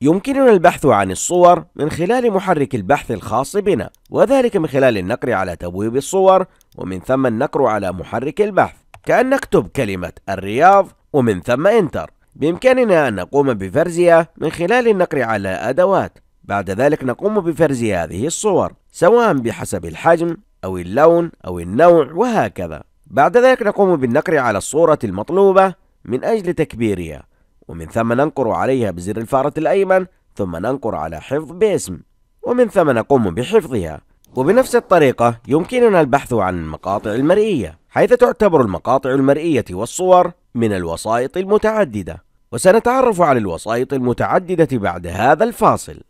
يمكننا البحث عن الصور من خلال محرك البحث الخاص بنا وذلك من خلال النقر على تبويب الصور ومن ثم النقر على محرك البحث كأن نكتب كلمة الرياض ومن ثم انتر بإمكاننا أن نقوم بفرزها من خلال النقر على أدوات بعد ذلك نقوم بفرز هذه الصور سواء بحسب الحجم أو اللون أو النوع وهكذا بعد ذلك نقوم بالنقر على الصورة المطلوبة من أجل تكبيرها ومن ثم ننقر عليها بزر الفارة الأيمن ثم ننقر على حفظ باسم ومن ثم نقوم بحفظها وبنفس الطريقة يمكننا البحث عن المقاطع المرئية حيث تعتبر المقاطع المرئية والصور من الوسائط المتعددة وسنتعرف على الوسائط المتعددة بعد هذا الفاصل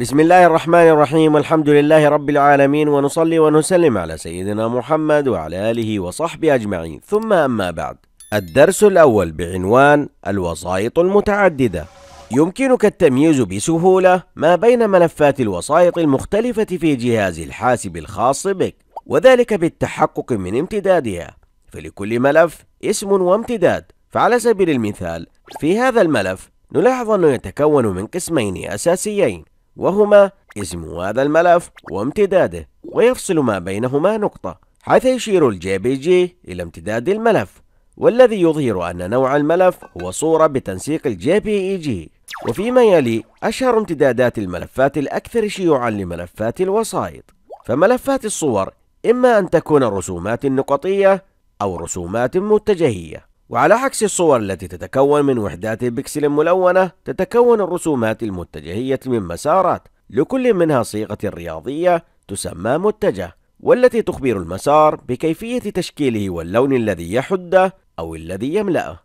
بسم الله الرحمن الرحيم والحمد لله رب العالمين ونصلي ونسلم على سيدنا محمد وعلى آله وصحبه أجمعين ثم أما بعد الدرس الأول بعنوان الوسائط المتعددة يمكنك التمييز بسهولة ما بين ملفات الوسائط المختلفة في جهاز الحاسب الخاص بك وذلك بالتحقق من امتدادها فلكل ملف اسم وامتداد فعلى سبيل المثال في هذا الملف نلاحظ أنه يتكون من قسمين أساسيين وهما اسم هذا الملف وامتداده ويفصل ما بينهما نقطة حيث يشير الجي بي جي إلى امتداد الملف والذي يظهر أن نوع الملف هو صورة بتنسيق الجي بي إي جي وفيما يلي أشهر امتدادات الملفات الأكثر شيوعا لملفات الوسائط فملفات الصور إما أن تكون رسومات نقطية أو رسومات متجهية وعلى عكس الصور التي تتكون من وحدات بكسل ملونة تتكون الرسومات المتجهية من مسارات لكل منها صيغة رياضية تسمى متجه والتي تخبر المسار بكيفية تشكيله واللون الذي يحده أو الذي يملأه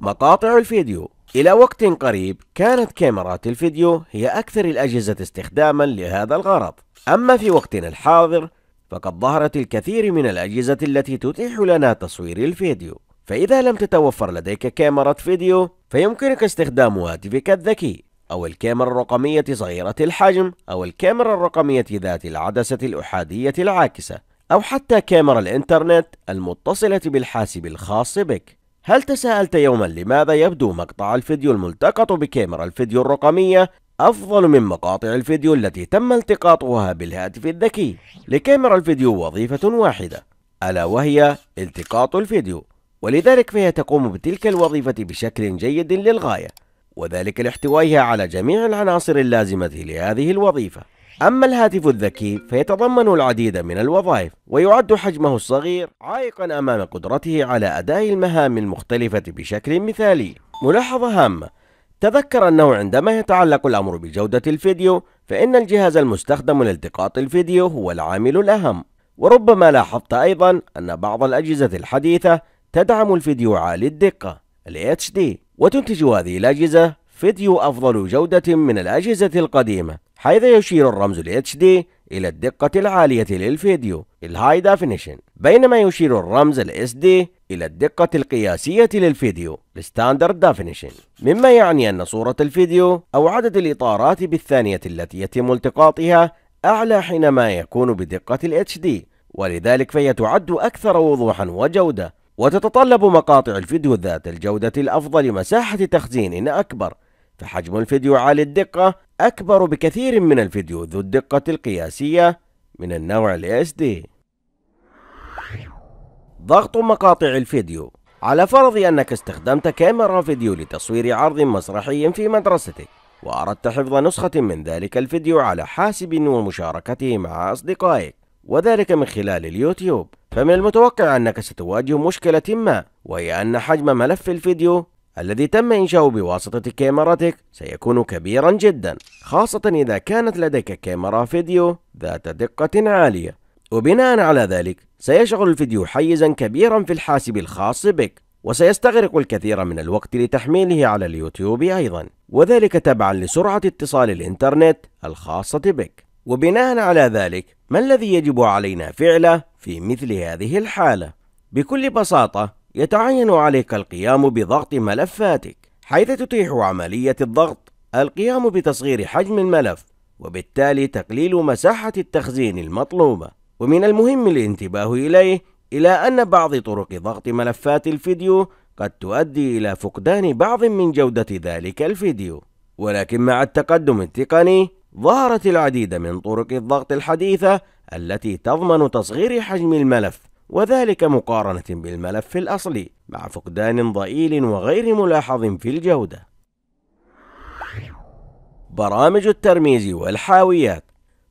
مقاطع الفيديو إلى وقت قريب كانت كاميرات الفيديو هي أكثر الأجهزة استخداما لهذا الغرض أما في وقتنا الحاضر فقد ظهرت الكثير من الأجهزة التي تتيح لنا تصوير الفيديو فإذا لم تتوفر لديك كاميرا فيديو فيمكنك استخدام هاتفك الذكي أو الكاميرا الرقمية صغيرة الحجم أو الكاميرا الرقمية ذات العدسة الأحادية العاكسة أو حتى كاميرا الإنترنت المتصلة بالحاسب الخاص بك هل تساءلت يوما لماذا يبدو مقطع الفيديو الملتقط بكاميرا الفيديو الرقمية أفضل من مقاطع الفيديو التي تم التقاطها بالهاتف الذكي لكاميرا الفيديو وظيفة واحدة ألا وهي التقاط الفيديو ولذلك فهي تقوم بتلك الوظيفة بشكل جيد للغاية وذلك لاحتوائها على جميع العناصر اللازمة لهذه الوظيفة أما الهاتف الذكي فيتضمن العديد من الوظائف ويعد حجمه الصغير عائقا أمام قدرته على أداء المهام المختلفة بشكل مثالي ملاحظة هامة تذكر أنه عندما يتعلق الأمر بجودة الفيديو فإن الجهاز المستخدم لالتقاط الفيديو هو العامل الأهم وربما لاحظت أيضا أن بعض الأجهزة الحديثة تدعم الفيديو عالي الدقة الـ HD وتنتج هذه الأجهزة فيديو أفضل جودة من الأجهزة القديمة حيث يشير الرمز الـ HD إلى الدقة العالية للفيديو الهاي Definition بينما يشير الرمز الاس دي إلى الدقة القياسية للفيديو Standard دافينيشن مما يعني أن صورة الفيديو أو عدد الإطارات بالثانية التي يتم التقاطها أعلى حينما يكون بدقة الـ HD ولذلك فهي تعد أكثر وضوحا وجودة وتتطلب مقاطع الفيديو ذات الجودة الأفضل مساحة تخزين أكبر فحجم الفيديو عالي الدقة أكبر بكثير من الفيديو ذو الدقة القياسية من النوع الـ SD ضغط مقاطع الفيديو على فرض أنك استخدمت كاميرا فيديو لتصوير عرض مسرحي في مدرستك وأردت حفظ نسخة من ذلك الفيديو على حاسب ومشاركته مع أصدقائك وذلك من خلال اليوتيوب فمن المتوقع أنك ستواجه مشكلة ما وهي أن حجم ملف الفيديو الذي تم إنشاؤه بواسطة كاميرتك سيكون كبيرا جدا خاصة إذا كانت لديك كاميرا فيديو ذات دقة عالية وبناء على ذلك سيشغل الفيديو حيزا كبيرا في الحاسب الخاص بك وسيستغرق الكثير من الوقت لتحميله على اليوتيوب أيضا وذلك تبعا لسرعة اتصال الإنترنت الخاصة بك وبناء على ذلك ما الذي يجب علينا فعله في مثل هذه الحالة؟ بكل بساطة يتعين عليك القيام بضغط ملفاتك حيث تتيح عملية الضغط القيام بتصغير حجم الملف وبالتالي تقليل مساحة التخزين المطلوبة ومن المهم الانتباه إليه إلى أن بعض طرق ضغط ملفات الفيديو قد تؤدي إلى فقدان بعض من جودة ذلك الفيديو ولكن مع التقدم التقني ظهرت العديد من طرق الضغط الحديثة التي تضمن تصغير حجم الملف وذلك مقارنة بالملف الأصلي مع فقدان ضئيل وغير ملاحظ في الجودة برامج الترميز والحاويات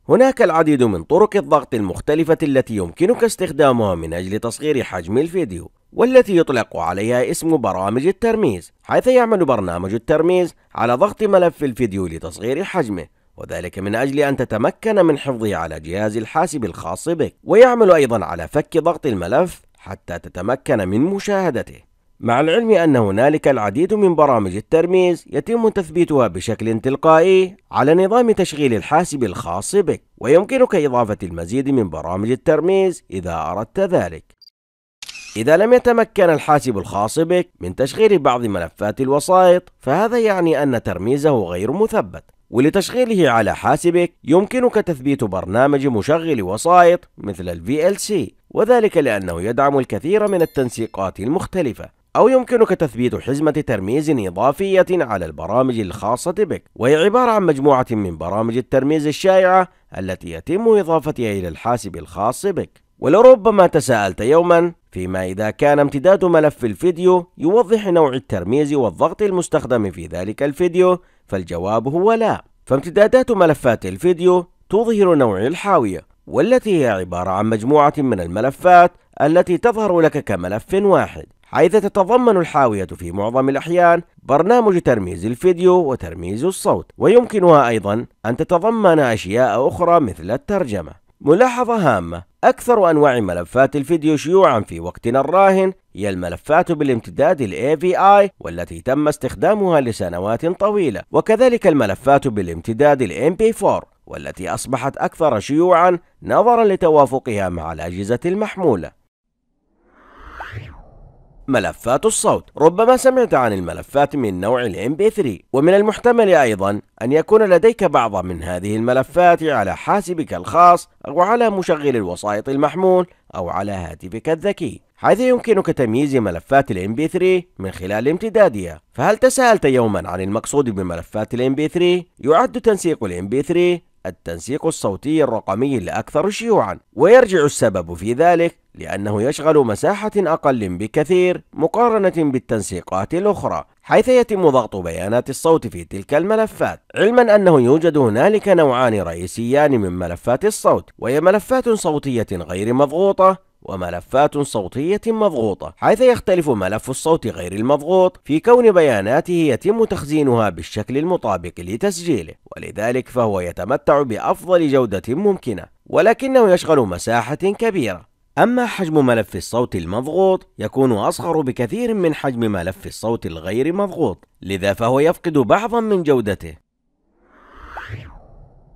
هناك العديد من طرق الضغط المختلفة التي يمكنك استخدامها من أجل تصغير حجم الفيديو والتي يطلق عليها اسم برامج الترميز حيث يعمل برنامج الترميز على ضغط ملف الفيديو لتصغير حجمه وذلك من أجل أن تتمكن من حفظه على جهاز الحاسب الخاص بك ويعمل أيضا على فك ضغط الملف حتى تتمكن من مشاهدته مع العلم أن هنالك العديد من برامج الترميز يتم تثبيتها بشكل تلقائي على نظام تشغيل الحاسب الخاص بك ويمكنك إضافة المزيد من برامج الترميز إذا أردت ذلك إذا لم يتمكن الحاسب الخاص بك من تشغيل بعض ملفات الوسائط فهذا يعني أن ترميزه غير مثبت ولتشغيله على حاسبك يمكنك تثبيت برنامج مشغل وسائط مثل الـ VLC وذلك لأنه يدعم الكثير من التنسيقات المختلفة أو يمكنك تثبيت حزمة ترميز إضافية على البرامج الخاصة بك وهي عبارة عن مجموعة من برامج الترميز الشائعة التي يتم إضافتها إلى الحاسب الخاص بك ولربما تساءلت يوما فيما إذا كان امتداد ملف الفيديو يوضح نوع الترميز والضغط المستخدم في ذلك الفيديو فالجواب هو لا فامتدادات ملفات الفيديو تظهر نوع الحاوية والتي هي عبارة عن مجموعة من الملفات التي تظهر لك كملف واحد حيث تتضمن الحاوية في معظم الأحيان برنامج ترميز الفيديو وترميز الصوت ويمكنها أيضا أن تتضمن أشياء أخرى مثل الترجمة ملاحظة هامة أكثر أنواع ملفات الفيديو شيوعا في وقتنا الراهن هي الملفات بالامتداد الـ AVI والتي تم استخدامها لسنوات طويلة وكذلك الملفات بالامتداد الـ MP4 والتي أصبحت أكثر شيوعا نظرا لتوافقها مع الأجهزة المحمولة ملفات الصوت ربما سمعت عن الملفات من نوع الام بي 3 ومن المحتمل ايضا ان يكون لديك بعض من هذه الملفات على حاسبك الخاص او على مشغل الوسائط المحمول او على هاتفك الذكي حيث يمكنك تمييز ملفات الام بي 3 من خلال امتدادها فهل تساءلت يوما عن المقصود بملفات الام بي 3 يعد تنسيق الام بي 3 التنسيق الصوتي الرقمي الأكثر شيوعا ويرجع السبب في ذلك لأنه يشغل مساحة أقل بكثير مقارنة بالتنسيقات الأخرى حيث يتم ضغط بيانات الصوت في تلك الملفات علما أنه يوجد هنالك نوعان رئيسيان من ملفات الصوت وهي ملفات صوتية غير مضغوطة وملفات صوتية مضغوطة حيث يختلف ملف الصوت غير المضغوط في كون بياناته يتم تخزينها بالشكل المطابق لتسجيله ولذلك فهو يتمتع بأفضل جودة ممكنة ولكنه يشغل مساحة كبيرة أما حجم ملف الصوت المضغوط يكون أصغر بكثير من حجم ملف الصوت الغير مضغوط لذا فهو يفقد بعضا من جودته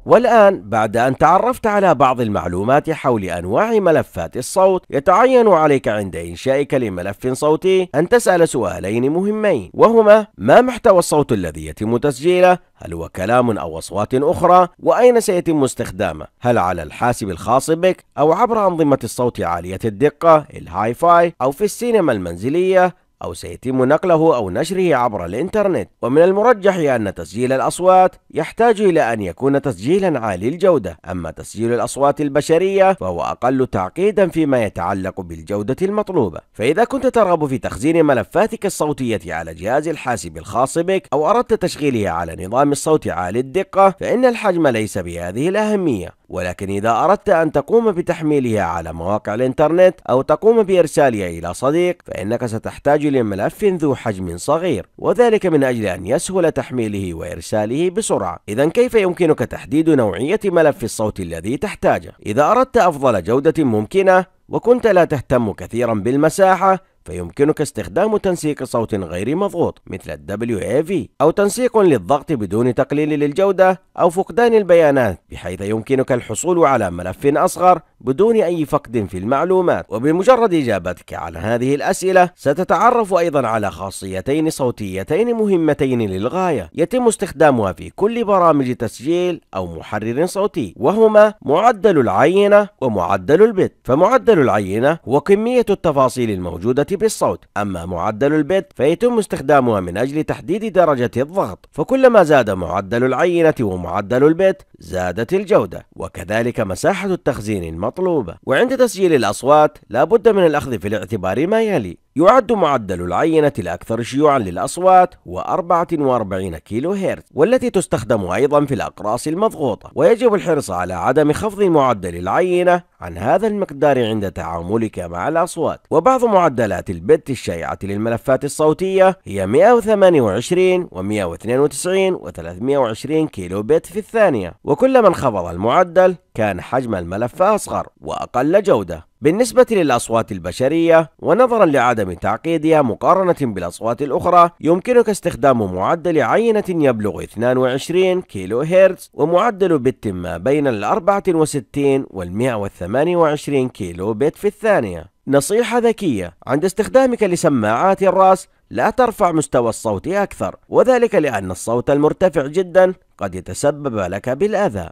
والآن بعد أن تعرفت على بعض المعلومات حول أنواع ملفات الصوت يتعين عليك عند إنشائك لملف صوتي أن تسأل سؤالين مهمين وهما ما محتوى الصوت الذي يتم تسجيله هل هو كلام أو أصوات أخرى وأين سيتم استخدامه هل على الحاسب الخاص بك أو عبر أنظمة الصوت عالية الدقة الهاي فاي أو في السينما المنزلية أو سيتم نقله أو نشره عبر الإنترنت ومن المرجح أن تسجيل الأصوات يحتاج إلى أن يكون تسجيلا عالي الجودة أما تسجيل الأصوات البشرية فهو أقل تعقيدا فيما يتعلق بالجودة المطلوبة فإذا كنت ترغب في تخزين ملفاتك الصوتية على جهاز الحاسب الخاص بك أو أردت تشغيلها على نظام الصوت عالي الدقة فإن الحجم ليس بهذه الأهمية ولكن إذا أردت أن تقوم بتحميلها على مواقع الإنترنت أو تقوم بإرسالها إلى صديق فإنك ستحتاج لملف ذو حجم صغير وذلك من أجل أن يسهل تحميله وإرساله بسرعة إذا كيف يمكنك تحديد نوعية ملف الصوت الذي تحتاجه؟ إذا أردت أفضل جودة ممكنة وكنت لا تهتم كثيرا بالمساحة فيمكنك استخدام تنسيق صوت غير مضغوط مثل WAV أو تنسيق للضغط بدون تقليل للجودة أو فقدان البيانات بحيث يمكنك الحصول على ملف أصغر بدون أي فقد في المعلومات وبمجرد إجابتك على هذه الأسئلة ستتعرف أيضا على خاصيتين صوتيتين مهمتين للغاية يتم استخدامها في كل برامج تسجيل أو محرر صوتي وهما معدل العينة ومعدل البت فمعدل العينة هو كمية التفاصيل الموجودة بالصوت أما معدل البت فيتم استخدامها من أجل تحديد درجة الضغط فكلما زاد معدل العينة ومعدل البت زادت الجودة وكذلك مساحة التخزين المطلوبة المطلوبة وعند تسجيل الأصوات لابد من الأخذ في الاعتبار ما يلي يعد معدل العينة الأكثر شيوعا للأصوات هو 44 كيلو هرتز والتي تستخدم أيضا في الأقراص المضغوطة ويجب الحرص على عدم خفض معدل العينة عن هذا المقدار عند تعاملك مع الأصوات وبعض معدلات البت الشائعة للملفات الصوتية هي 128 و 192 و 320 كيلو بت في الثانية وكلما انخفض المعدل كان حجم الملف أصغر وأقل جودة بالنسبة للأصوات البشرية ونظرا لعدم تعقيدها مقارنة بالأصوات الأخرى يمكنك استخدام معدل عينة يبلغ 22 كيلو هرتز ومعدل بت ما بين ال 64 وال 128 كيلو بت في الثانية نصيحة ذكية عند استخدامك لسماعات الرأس لا ترفع مستوى الصوت أكثر وذلك لأن الصوت المرتفع جدا قد يتسبب لك بالأذى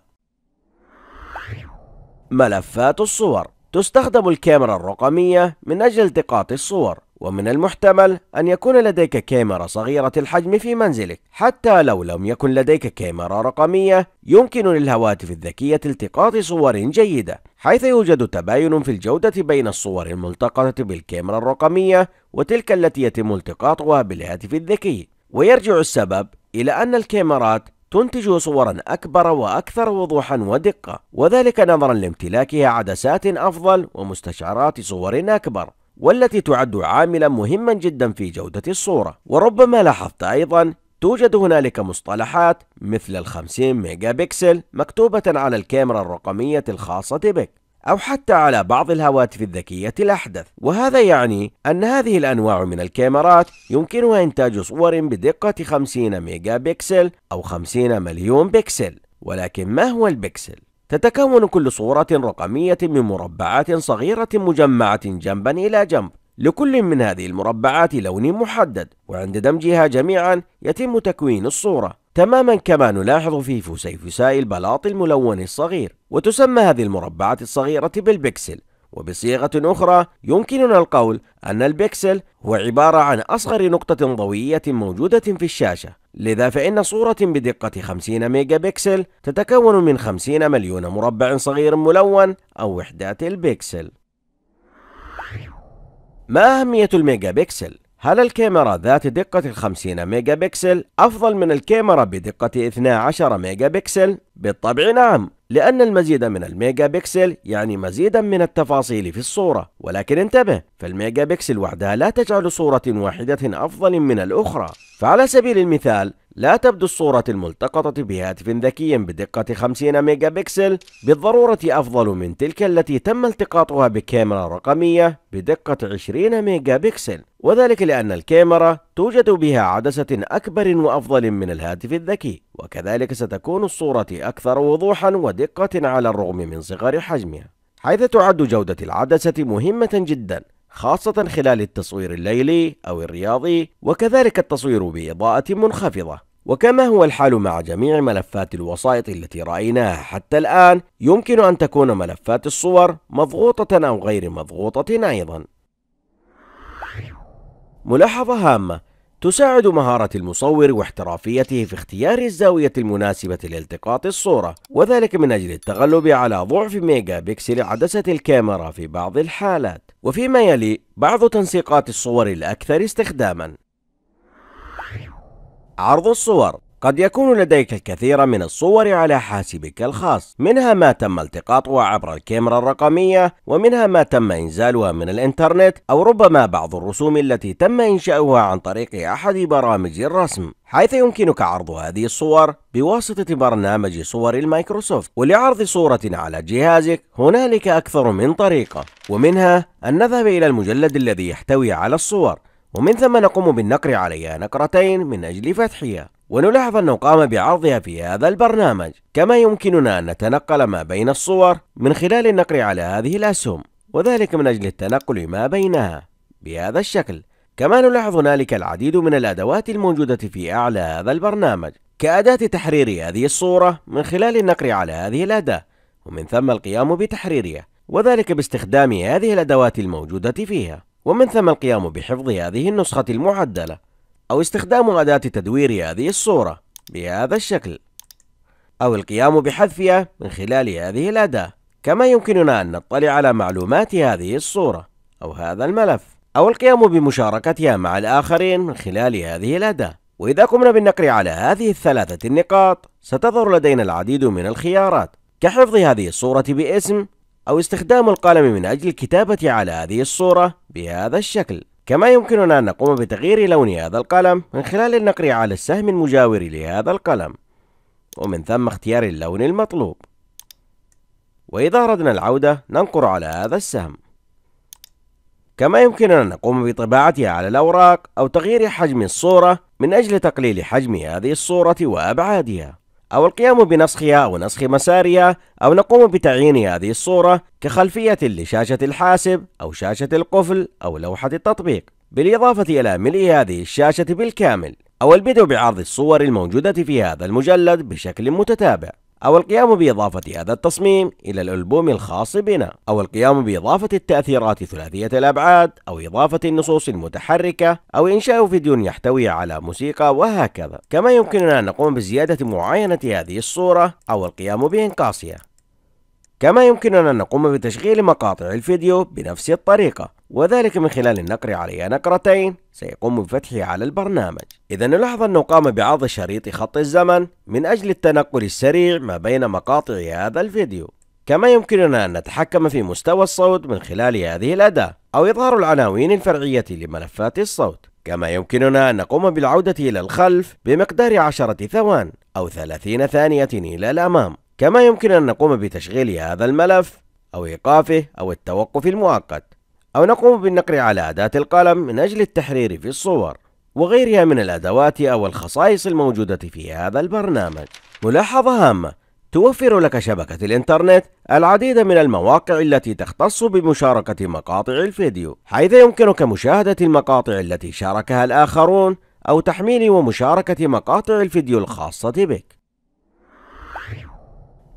ملفات الصور تستخدم الكاميرا الرقمية من أجل التقاط الصور ومن المحتمل أن يكون لديك كاميرا صغيرة الحجم في منزلك حتى لو لم يكن لديك كاميرا رقمية يمكن للهواتف الذكية التقاط صور جيدة حيث يوجد تباين في الجودة بين الصور الملتقطة بالكاميرا الرقمية وتلك التي يتم التقاطها بالهاتف الذكي ويرجع السبب إلى أن الكاميرات تنتج صورا أكبر وأكثر وضوحا ودقة وذلك نظرا لامتلاكها عدسات أفضل ومستشعرات صور أكبر والتي تعد عاملا مهما جدا في جودة الصورة وربما لاحظت أيضا توجد هنالك مصطلحات مثل الخمسين ميجا بكسل مكتوبة على الكاميرا الرقمية الخاصة بك أو حتى على بعض الهواتف الذكية الأحدث وهذا يعني أن هذه الأنواع من الكاميرات يمكنها إنتاج صور بدقة 50 ميجا بكسل أو 50 مليون بكسل ولكن ما هو البكسل؟ تتكون كل صورة رقمية من مربعات صغيرة مجمعة جنبا إلى جنب لكل من هذه المربعات لون محدد وعند دمجها جميعا يتم تكوين الصورة تماما كما نلاحظ في فسيفساء البلاط الملون الصغير وتسمى هذه المربعات الصغيرة بالبكسل وبصيغة أخرى يمكننا القول أن البكسل هو عبارة عن أصغر نقطة ضوئية موجودة في الشاشة لذا فإن صورة بدقة 50 ميجا بكسل تتكون من 50 مليون مربع صغير ملون أو وحدات البكسل ما أهمية الميجا بكسل؟ هل الكاميرا ذات دقة 50 ميجا بكسل أفضل من الكاميرا بدقة 12 ميجا بكسل؟ بالطبع نعم لأن المزيد من الميجا بكسل يعني مزيدا من التفاصيل في الصورة ولكن انتبه فالميجا بكسل وحدها لا تجعل صورة واحدة أفضل من الأخرى فعلى سبيل المثال لا تبدو الصورة الملتقطة بهاتف ذكي بدقة 50 ميجا بكسل بالضرورة أفضل من تلك التي تم التقاطها بكاميرا رقمية بدقة 20 ميجا بكسل وذلك لأن الكاميرا توجد بها عدسة أكبر وأفضل من الهاتف الذكي وكذلك ستكون الصورة أكثر وضوحا ودقة على الرغم من صغر حجمها حيث تعد جودة العدسة مهمة جدا خاصة خلال التصوير الليلي أو الرياضي وكذلك التصوير بإضاءة منخفضة وكما هو الحال مع جميع ملفات الوسائط التي رأيناها حتى الآن يمكن أن تكون ملفات الصور مضغوطة أو غير مضغوطة أيضا ملاحظة هامة تساعد مهارة المصور واحترافيته في اختيار الزاوية المناسبة لالتقاط الصورة وذلك من أجل التغلب على ضعف ميجا بكسل عدسة الكاميرا في بعض الحالات وفيما يلي بعض تنسيقات الصور الأكثر استخداما عرض الصور قد يكون لديك الكثير من الصور على حاسبك الخاص منها ما تم التقاطها عبر الكاميرا الرقمية ومنها ما تم إنزالها من الإنترنت أو ربما بعض الرسوم التي تم إنشاؤها عن طريق أحد برامج الرسم حيث يمكنك عرض هذه الصور بواسطة برنامج صور المايكروسوفت ولعرض صورة على جهازك هنالك أكثر من طريقة ومنها أن نذهب إلى المجلد الذي يحتوي على الصور ومن ثم نقوم بالنقر عليها نقرتين من أجل فتحها ونلاحظ أنه قام بعرضها في هذا البرنامج كما يمكننا أن نتنقل ما بين الصور من خلال النقر على هذه الأسهم وذلك من أجل التنقل ما بينها بهذا الشكل كما نلاحظ هنالك العديد من الأدوات الموجودة في أعلى هذا البرنامج كأداة تحرير هذه الصورة من خلال النقر على هذه الأداة ومن ثم القيام بتحريرها وذلك باستخدام هذه الأدوات الموجودة فيها ومن ثم القيام بحفظ هذه النسخة المعدلة أو استخدام أداة تدوير هذه الصورة بهذا الشكل أو القيام بحذفها من خلال هذه الأداة كما يمكننا أن نطلع على معلومات هذه الصورة أو هذا الملف أو القيام بمشاركتها مع الآخرين من خلال هذه الأداة وإذا قمنا بالنقر على هذه الثلاثة النقاط ستظهر لدينا العديد من الخيارات كحفظ هذه الصورة باسم أو استخدام القلم من أجل الكتابة على هذه الصورة بهذا الشكل كما يمكننا أن نقوم بتغيير لون هذا القلم من خلال النقر على السهم المجاور لهذا القلم ومن ثم اختيار اللون المطلوب وإذا أردنا العودة ننقر على هذا السهم كما يمكننا نقوم بطباعتها على الأوراق أو تغيير حجم الصورة من أجل تقليل حجم هذه الصورة وأبعادها أو القيام بنسخها أو نسخ مسارها أو نقوم بتعيين هذه الصورة كخلفية لشاشة الحاسب أو شاشة القفل أو لوحة التطبيق بالإضافة إلى ملء هذه الشاشة بالكامل أو البدء بعرض الصور الموجودة في هذا المجلد بشكل متتابع أو القيام بإضافة هذا التصميم إلى الألبوم الخاص بنا أو القيام بإضافة التأثيرات ثلاثية الأبعاد أو إضافة النصوص المتحركة أو إنشاء فيديو يحتوي على موسيقى وهكذا كما يمكننا أن نقوم بزيادة معاينة هذه الصورة أو القيام بإنقاصها كما يمكننا أن نقوم بتشغيل مقاطع الفيديو بنفس الطريقة وذلك من خلال النقر عليها نقرتين سيقوم بفتحه على البرنامج إذا نلاحظ أنه قام بعرض شريط خط الزمن من أجل التنقل السريع ما بين مقاطع هذا الفيديو كما يمكننا أن نتحكم في مستوى الصوت من خلال هذه الأداة أو إظهار العناوين الفرعية لملفات الصوت كما يمكننا أن نقوم بالعودة إلى الخلف بمقدار عشرة ثوان أو ثلاثين ثانية إلى الأمام كما يمكن أن نقوم بتشغيل هذا الملف أو إيقافه أو التوقف المؤقت أو نقوم بالنقر على أداة القلم من أجل التحرير في الصور وغيرها من الأدوات أو الخصائص الموجودة في هذا البرنامج ملاحظة هامة توفر لك شبكة الإنترنت العديد من المواقع التي تختص بمشاركة مقاطع الفيديو حيث يمكنك مشاهدة المقاطع التي شاركها الآخرون أو تحميل ومشاركة مقاطع الفيديو الخاصة بك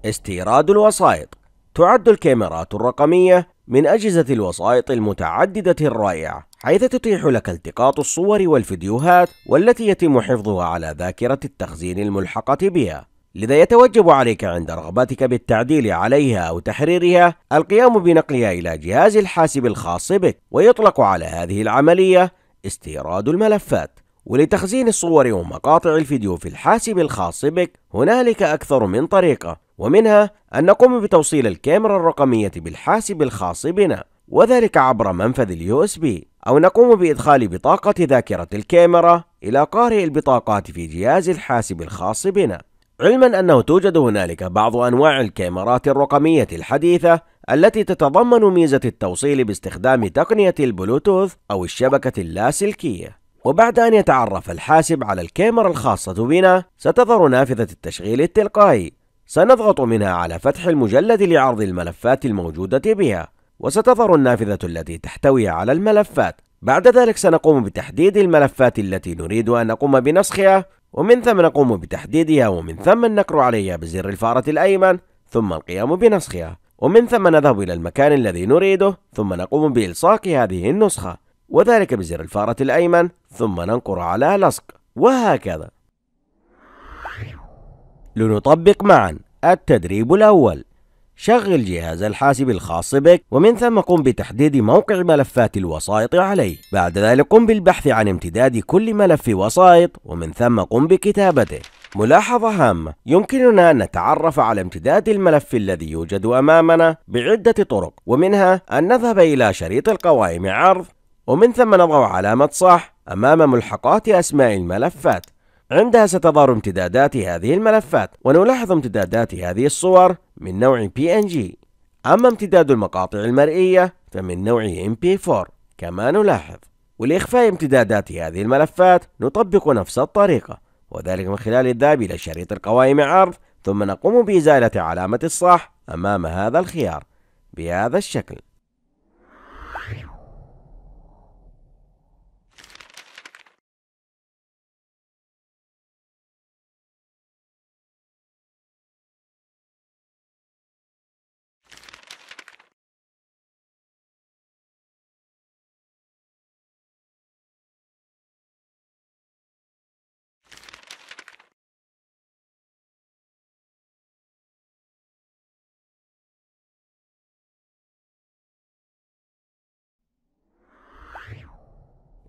استيراد الوسائط تعد الكاميرات الرقمية من أجهزة الوسائط المتعددة الرائعة حيث تتيح لك التقاط الصور والفيديوهات والتي يتم حفظها على ذاكرة التخزين الملحقة بها لذا يتوجب عليك عند رغبتك بالتعديل عليها أو تحريرها القيام بنقلها إلى جهاز الحاسب الخاص بك ويطلق على هذه العملية استيراد الملفات ولتخزين الصور ومقاطع الفيديو في الحاسب الخاص بك هنالك أكثر من طريقة ومنها أن نقوم بتوصيل الكاميرا الرقمية بالحاسب الخاص بنا وذلك عبر منفذ اليو اس بي أو نقوم بإدخال بطاقة ذاكرة الكاميرا إلى قارئ البطاقات في جهاز الحاسب الخاص بنا علما أنه توجد هنالك بعض أنواع الكاميرات الرقمية الحديثة التي تتضمن ميزة التوصيل باستخدام تقنية البلوتوث أو الشبكة اللاسلكية وبعد أن يتعرف الحاسب على الكاميرا الخاصة بنا ستظهر نافذة التشغيل التلقائي سنضغط منها على فتح المجلد لعرض الملفات الموجودة بها وستظهر النافذة التي تحتوي على الملفات بعد ذلك سنقوم بتحديد الملفات التي نريد أن نقوم بنسخها ومن ثم نقوم بتحديدها ومن ثم النكر عليها بزر الفارة الأيمن ثم القيام بنسخها ومن ثم نذهب إلى المكان الذي نريده ثم نقوم بإلصاق هذه النسخة وذلك بزر الفارة الأيمن ثم ننقر على لصق وهكذا لنطبق معا التدريب الأول شغل جهاز الحاسب الخاص بك ومن ثم قم بتحديد موقع ملفات الوسائط عليه بعد ذلك قم بالبحث عن امتداد كل ملف وسائط ومن ثم قم بكتابته ملاحظة هامة يمكننا أن نتعرف على امتداد الملف الذي يوجد أمامنا بعدة طرق ومنها أن نذهب إلى شريط القوائم عرض ومن ثم نضع علامة صح أمام ملحقات أسماء الملفات عندها ستظهر امتدادات هذه الملفات ونلاحظ امتدادات هذه الصور من نوع PNG أما امتداد المقاطع المرئية فمن نوع MP4 كما نلاحظ ولإخفاء امتدادات هذه الملفات نطبق نفس الطريقة وذلك من خلال الذهاب إلى شريط القوائم عرض ثم نقوم بإزالة علامة الصح أمام هذا الخيار بهذا الشكل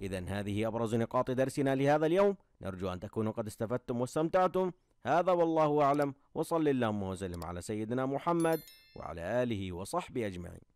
إذا هذه أبرز نقاط درسنا لهذا اليوم نرجو أن تكونوا قد استفدتم واستمتعتم هذا والله أعلم وصل اللهم وسلم على سيدنا محمد وعلى آله وصحبه أجمعين